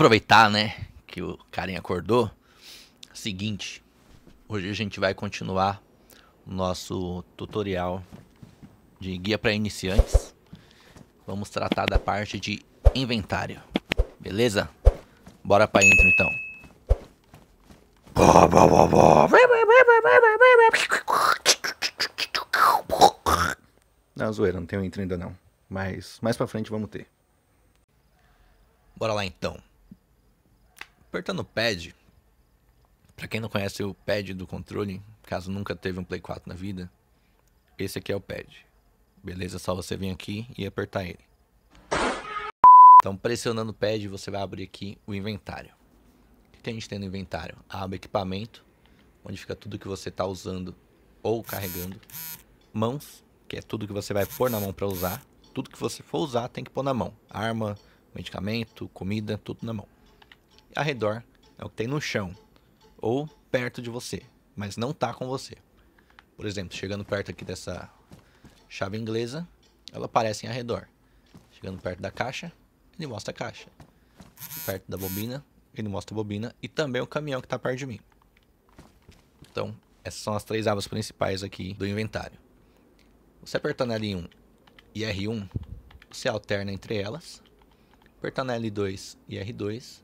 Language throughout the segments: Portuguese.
aproveitar, né, que o Karen acordou. É seguinte, hoje a gente vai continuar o nosso tutorial de guia para iniciantes. Vamos tratar da parte de inventário. Beleza? Bora para intro então. Não, zoeira, não tem tenho intro ainda não. Mas mais pra frente vamos ter. Bora lá então. Apertando o pad, para quem não conhece o pad do controle, caso nunca teve um Play 4 na vida, esse aqui é o pad. Beleza? Só você vir aqui e apertar ele. Então, pressionando o pad, você vai abrir aqui o inventário. O que a gente tem no inventário? A aba equipamento, onde fica tudo que você está usando ou carregando. Mãos, que é tudo que você vai pôr na mão para usar. Tudo que você for usar tem que pôr na mão. Arma, medicamento, comida, tudo na mão ao redor é o que tem no chão ou perto de você, mas não está com você. Por exemplo, chegando perto aqui dessa chave inglesa, ela aparece em arredor. Chegando perto da caixa, ele mostra a caixa. Perto da bobina, ele mostra a bobina e também o caminhão que está perto de mim. Então, essas são as três abas principais aqui do inventário. Você apertando L1 e R1, você alterna entre elas. Apertando L2 e R2,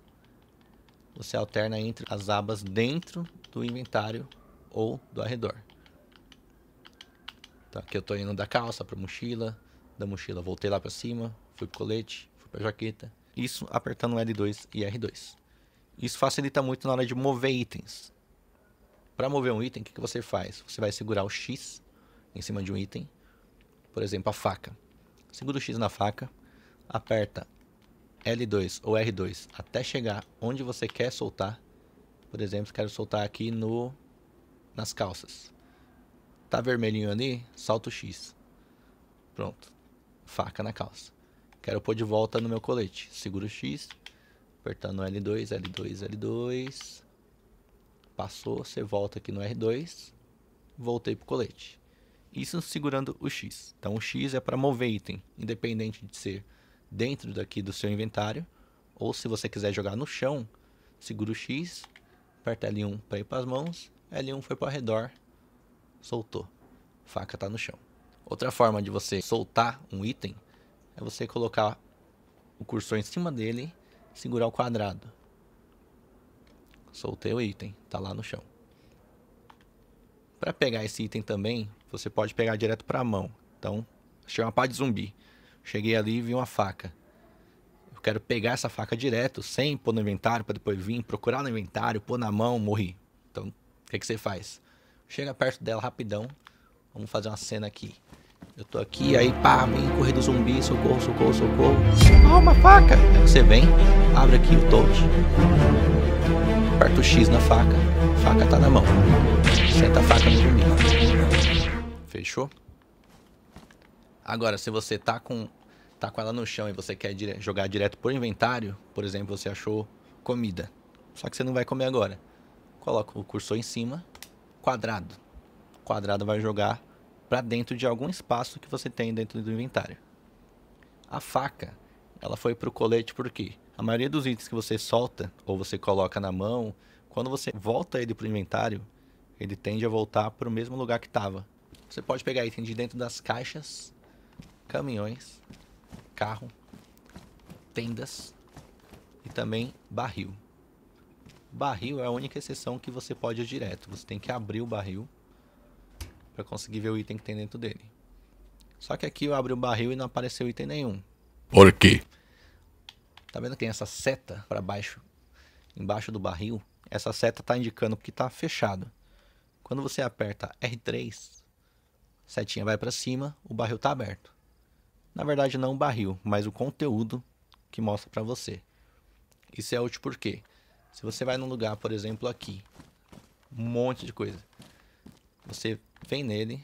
você alterna entre as abas dentro do inventário ou do arredor. aqui tá, eu estou indo da calça para mochila, da mochila voltei lá para cima, fui para colete, fui para jaqueta. Isso apertando L2 e R2. Isso facilita muito na hora de mover itens. Para mover um item, o que, que você faz? Você vai segurar o X em cima de um item. Por exemplo, a faca. Segura o X na faca, aperta L2 ou R2 até chegar onde você quer soltar. Por exemplo, quero soltar aqui no nas calças. Tá vermelhinho ali, salto X. Pronto. Faca na calça. Quero pôr de volta no meu colete. Seguro X, apertando L2, L2, L2. Passou, você volta aqui no R2. Voltei pro colete. Isso segurando o X. Então o X é para mover item, independente de ser dentro daqui do seu inventário. Ou se você quiser jogar no chão, segura o X, aperta L1 para ir para as mãos, L1 foi para o redor, soltou. A faca está no chão. Outra forma de você soltar um item é você colocar o cursor em cima dele, segurar o quadrado. Soltei o item, está lá no chão. Para pegar esse item também, você pode pegar direto para a mão. Então, achei uma pá de zumbi. Cheguei ali e vi uma faca. Eu quero pegar essa faca direto, sem pôr no inventário, para depois vir, procurar no inventário, pôr na mão, morri. Então, o que, que você faz? Chega perto dela rapidão. Vamos fazer uma cena aqui. Eu tô aqui, aí pá, vem correr do zumbi, socorro, socorro, socorro. Ah, uma faca! Aí você vem, abre aqui o touch. Aperta o X na faca, a faca tá na mão. Senta a faca no zumbi. Fechou? Agora, se você tá com tá com ela no chão e você quer dire jogar direto por inventário, por exemplo, você achou comida. Só que você não vai comer agora. Coloca o cursor em cima, quadrado. O quadrado vai jogar para dentro de algum espaço que você tem dentro do inventário. A faca, ela foi pro colete porque a maioria dos itens que você solta ou você coloca na mão, quando você volta ele pro inventário, ele tende a voltar para o mesmo lugar que estava. Você pode pegar item de dentro das caixas, caminhões, carro, tendas e também barril. Barril é a única exceção que você pode ir direto. Você tem que abrir o barril para conseguir ver o item que tem dentro dele. Só que aqui eu abri o barril e não apareceu item nenhum. Por quê? Tá vendo que tem essa seta para baixo, embaixo do barril? Essa seta tá indicando que tá fechado. Quando você aperta R3, setinha vai para cima, o barril tá aberto. Na verdade, não o barril, mas o conteúdo que mostra para você. Isso é útil tipo porque se você vai num lugar, por exemplo, aqui, um monte de coisa. Você vem nele,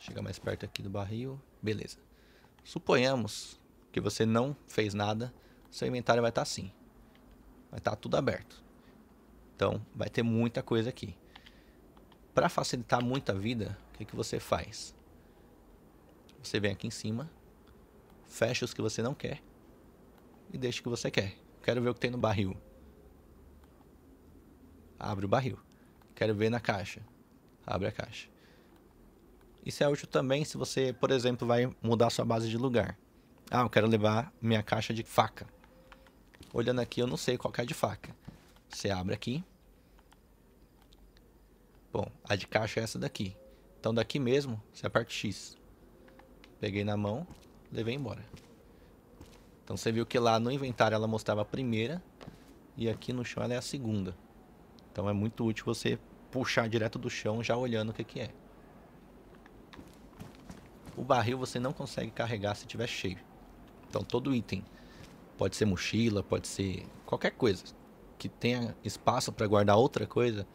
chega mais perto aqui do barril, beleza. Suponhamos que você não fez nada, seu inventário vai estar tá assim. Vai estar tá tudo aberto. Então, vai ter muita coisa aqui. Para facilitar muito a vida, o que, que você faz? Você vem aqui em cima, Fecha os que você não quer. E deixa o que você quer. Quero ver o que tem no barril. Abre o barril. Quero ver na caixa. Abre a caixa. Isso é útil também se você, por exemplo, vai mudar sua base de lugar. Ah, eu quero levar minha caixa de faca. Olhando aqui, eu não sei qual é a de faca. Você abre aqui. Bom, a de caixa é essa daqui. Então daqui mesmo, você é aperta X. Peguei na mão, levei embora. Então você viu que lá no inventário ela mostrava a primeira e aqui no chão ela é a segunda. Então é muito útil você puxar direto do chão já olhando o que, que é. O barril você não consegue carregar se tiver cheio. Então todo item, pode ser mochila, pode ser qualquer coisa que tenha espaço para guardar outra coisa,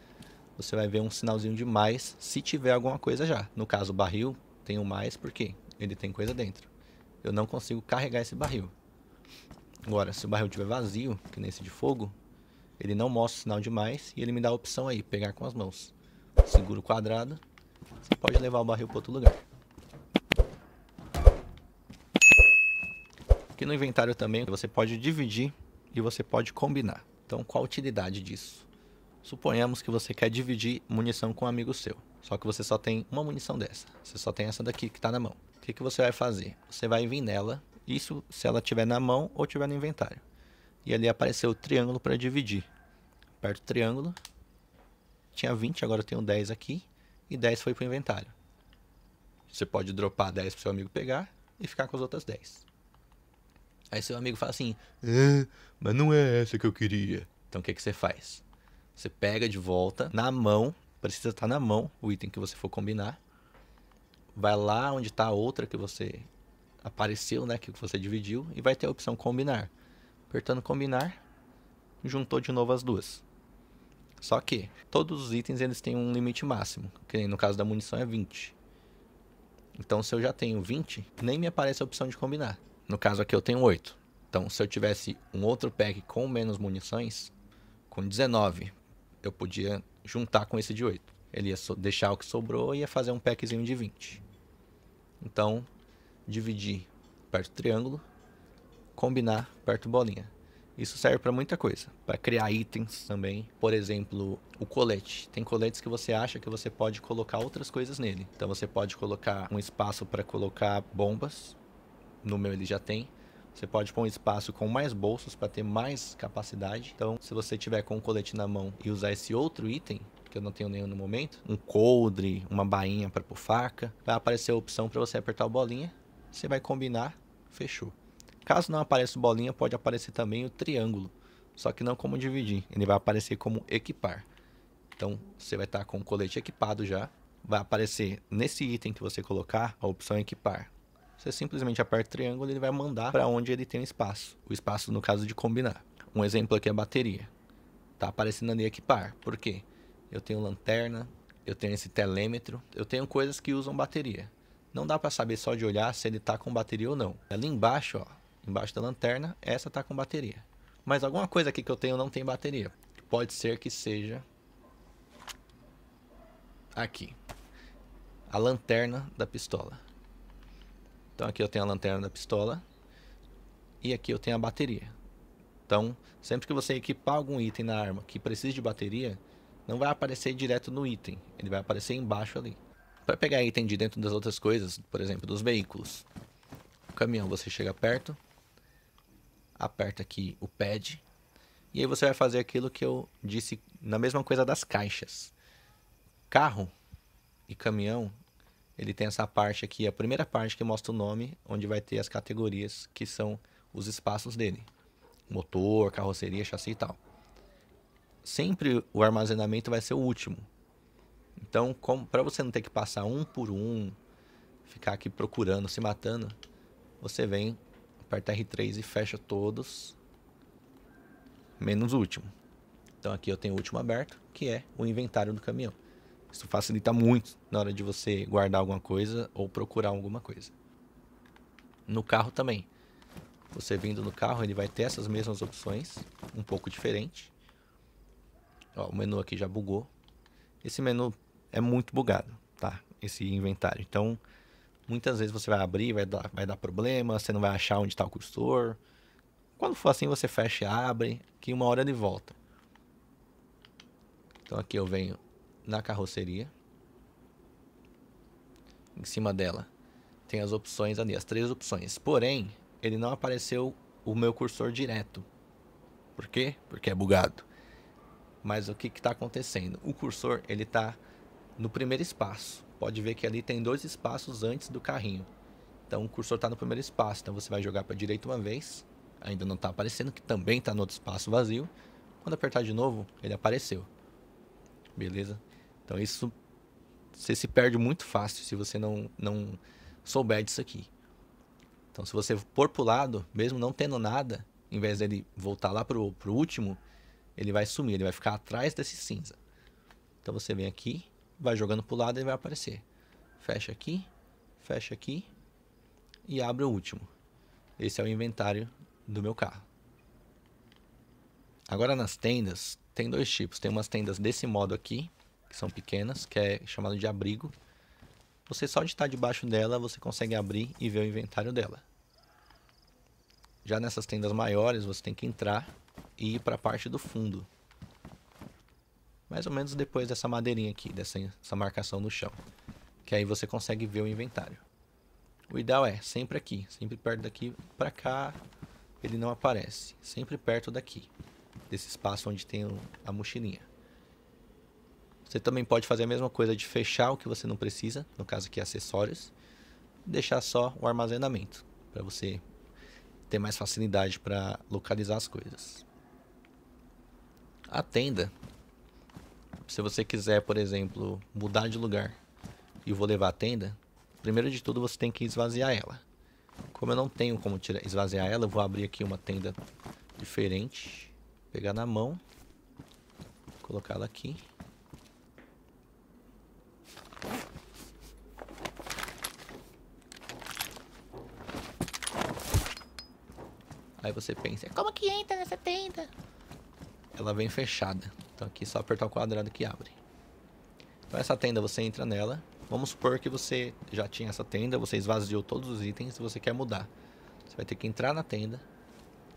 você vai ver um sinalzinho de mais se tiver alguma coisa já. No caso, o barril tem o mais porque ele tem coisa dentro eu não consigo carregar esse barril. Agora, se o barril estiver vazio, que nesse de fogo, ele não mostra o sinal demais e ele me dá a opção aí, pegar com as mãos. Seguro o quadrado, você pode levar o barril para outro lugar. Aqui no inventário também você pode dividir e você pode combinar. Então qual a utilidade disso? Suponhamos que você quer dividir munição com um amigo seu, só que você só tem uma munição dessa, você só tem essa daqui que está na mão. O que você vai fazer? Você vai vir nela, isso se ela tiver na mão ou tiver no inventário. E ali apareceu o triângulo para dividir. Aperto o triângulo, tinha 20, agora eu tenho 10 aqui, e 10 foi para o inventário. Você pode dropar 10 para seu amigo pegar e ficar com as outras 10. Aí seu amigo fala assim, ah, mas não é essa que eu queria. Então o que, que você faz? Você pega de volta na mão, precisa estar tá na mão o item que você for combinar, vai lá onde está a outra que você apareceu, né, que você dividiu, e vai ter a opção combinar. Apertando combinar, juntou de novo as duas. Só que todos os itens eles têm um limite máximo, que no caso da munição é 20. Então se eu já tenho 20, nem me aparece a opção de combinar. No caso aqui eu tenho 8. Então se eu tivesse um outro pack com menos munições, com 19, eu podia juntar com esse de 8. Ele ia deixar o que sobrou e ia fazer um packzinho de 20. Então, dividir perto triângulo, combinar perto bolinha. Isso serve para muita coisa, para criar itens também. Por exemplo, o colete. Tem coletes que você acha que você pode colocar outras coisas nele. Então você pode colocar um espaço para colocar bombas. No meu ele já tem. Você pode pôr um espaço com mais bolsos para ter mais capacidade. Então, se você tiver com o colete na mão e usar esse outro item, que eu não tenho nenhum no momento, um coldre, uma bainha para pôr faca, vai aparecer a opção para você apertar o bolinha, você vai combinar, fechou. Caso não apareça o bolinha, pode aparecer também o triângulo, só que não como dividir, ele vai aparecer como equipar. Então você vai estar tá com o colete equipado já, vai aparecer nesse item que você colocar a opção é equipar. Você simplesmente aperta o triângulo e ele vai mandar para onde ele tem o espaço. O espaço no caso de combinar. Um exemplo aqui é a bateria. Tá aparecendo ali equipar. Por quê? eu tenho lanterna, eu tenho esse telêmetro, eu tenho coisas que usam bateria. Não dá para saber só de olhar se ele está com bateria ou não. Ali embaixo, ó, embaixo da lanterna, essa está com bateria. Mas alguma coisa aqui que eu tenho não tem bateria. Pode ser que seja aqui. A lanterna da pistola. Então aqui eu tenho a lanterna da pistola e aqui eu tenho a bateria. Então, sempre que você equipar algum item na arma que precise de bateria, não vai aparecer direto no item, ele vai aparecer embaixo ali. Para pegar item de dentro das outras coisas, por exemplo, dos veículos. O caminhão, você chega perto, aperta aqui o pad, e aí você vai fazer aquilo que eu disse na mesma coisa das caixas. Carro e caminhão, ele tem essa parte aqui, a primeira parte que mostra o nome, onde vai ter as categorias que são os espaços dele. Motor, carroceria, chassi e tal sempre o armazenamento vai ser o último. Então, para você não ter que passar um por um, ficar aqui procurando, se matando, você vem, aperta R3 e fecha todos, menos o último. Então aqui eu tenho o último aberto, que é o inventário do caminhão. Isso facilita muito na hora de você guardar alguma coisa ou procurar alguma coisa. No carro também. Você vindo no carro, ele vai ter essas mesmas opções, um pouco diferente. Ó, o menu aqui já bugou. Esse menu é muito bugado, tá? Esse inventário. Então, muitas vezes você vai abrir, vai dar, vai dar problema, você não vai achar onde está o cursor. Quando for assim, você fecha e abre, que uma hora ele volta. Então aqui eu venho na carroceria. Em cima dela tem as opções ali, as três opções. Porém, ele não apareceu o meu cursor direto. Por quê? Porque é bugado. Mas o que está acontecendo? O cursor ele está no primeiro espaço. Pode ver que ali tem dois espaços antes do carrinho. Então o cursor está no primeiro espaço. Então você vai jogar para a direita uma vez. Ainda não está aparecendo, que também está no outro espaço vazio. Quando apertar de novo, ele apareceu. Beleza? Então isso você se perde muito fácil se você não, não souber disso aqui. Então se você for para o lado, mesmo não tendo nada, em vez dele voltar lá para o último, ele vai sumir, ele vai ficar atrás desse cinza. Então você vem aqui, vai jogando para o lado e vai aparecer. Fecha aqui, fecha aqui e abre o último. Esse é o inventário do meu carro. Agora nas tendas, tem dois tipos. Tem umas tendas desse modo aqui, que são pequenas, que é chamado de abrigo. Você só de estar debaixo dela, você consegue abrir e ver o inventário dela. Já nessas tendas maiores, você tem que entrar e ir para a parte do fundo. Mais ou menos depois dessa madeirinha aqui, dessa marcação no chão. Que aí você consegue ver o inventário. O ideal é sempre aqui, sempre perto daqui, para cá ele não aparece. Sempre perto daqui, desse espaço onde tem a mochilinha. Você também pode fazer a mesma coisa de fechar o que você não precisa, no caso aqui acessórios, deixar só o armazenamento, para você ter mais facilidade para localizar as coisas a tenda. Se você quiser, por exemplo, mudar de lugar e vou levar a tenda, primeiro de tudo você tem que esvaziar ela. Como eu não tenho como tirar, esvaziar ela, eu vou abrir aqui uma tenda diferente. Pegar na mão. Colocá-la aqui. Aí você pensa, como que entra nessa tenda? ela vem fechada. Então aqui é só apertar o quadrado que abre. Então essa tenda você entra nela. Vamos supor que você já tinha essa tenda, você esvaziou todos os itens e você quer mudar. Você vai ter que entrar na tenda.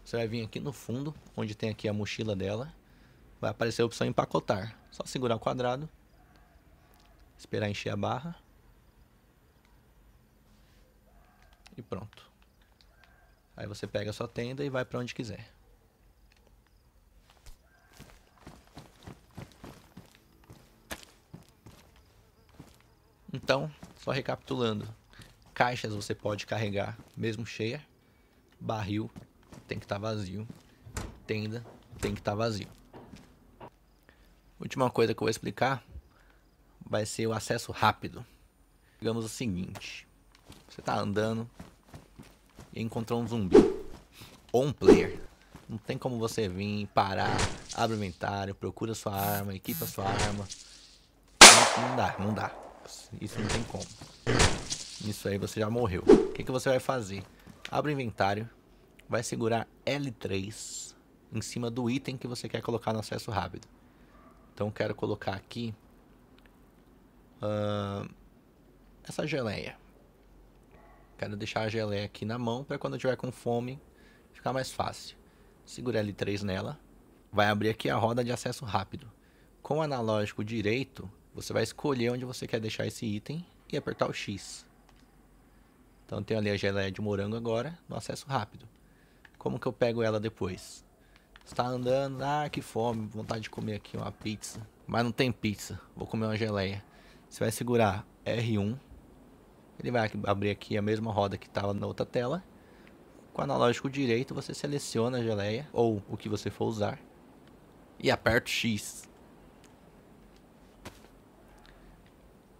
Você vai vir aqui no fundo, onde tem aqui a mochila dela. Vai aparecer a opção empacotar. Só segurar o quadrado. Esperar encher a barra. E pronto. Aí você pega a sua tenda e vai para onde quiser. Então, só recapitulando: caixas você pode carregar mesmo cheia, barril tem que estar tá vazio, tenda tem que estar tá vazio. Última coisa que eu vou explicar vai ser o acesso rápido. Digamos o seguinte: você está andando e encontrou um zumbi ou um player. Não tem como você vir, parar, abre o inventário, procura sua arma, equipa sua arma. Não, não dá, não dá. Isso não tem como. Isso aí você já morreu. O que, que você vai fazer? Abre o inventário, vai segurar L3 em cima do item que você quer colocar no acesso rápido. Então quero colocar aqui uh, essa geleia. Quero deixar a geleia aqui na mão para quando eu tiver com fome ficar mais fácil. Segura L3 nela, vai abrir aqui a roda de acesso rápido. Com o analógico direito, você vai escolher onde você quer deixar esse item e apertar o X. Então tenho ali a geleia de morango agora, no acesso rápido. Como que eu pego ela depois? Está andando, ah que fome, vontade de comer aqui uma pizza. Mas não tem pizza, vou comer uma geleia. Você vai segurar R1. Ele vai abrir aqui a mesma roda que estava na outra tela. Com o analógico direito você seleciona a geleia, ou o que você for usar. E aperta o X.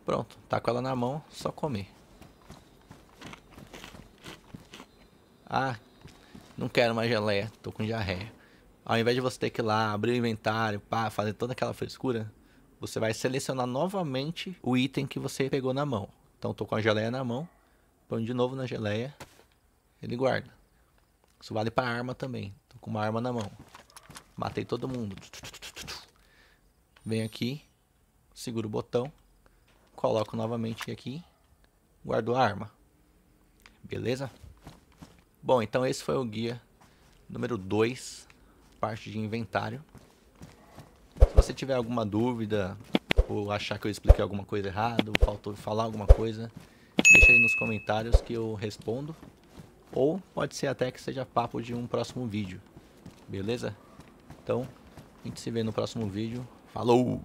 Pronto, tá com ela na mão, só comer. Ah, não quero mais geleia, tô com diarreia. Ao invés de você ter que ir lá abrir o inventário, pá, fazer toda aquela frescura, você vai selecionar novamente o item que você pegou na mão. Então tô com a geleia na mão, põe de novo na geleia, ele guarda. Isso vale pra arma também. Tô com uma arma na mão. Matei todo mundo. Vem aqui, segura o botão, Coloco novamente aqui. Guardo a arma. Beleza? Bom, então esse foi o guia número 2, parte de inventário. Se você tiver alguma dúvida, ou achar que eu expliquei alguma coisa errada, ou faltou falar alguma coisa, deixa aí nos comentários que eu respondo. Ou pode ser até que seja papo de um próximo vídeo. Beleza? Então, a gente se vê no próximo vídeo. Falou!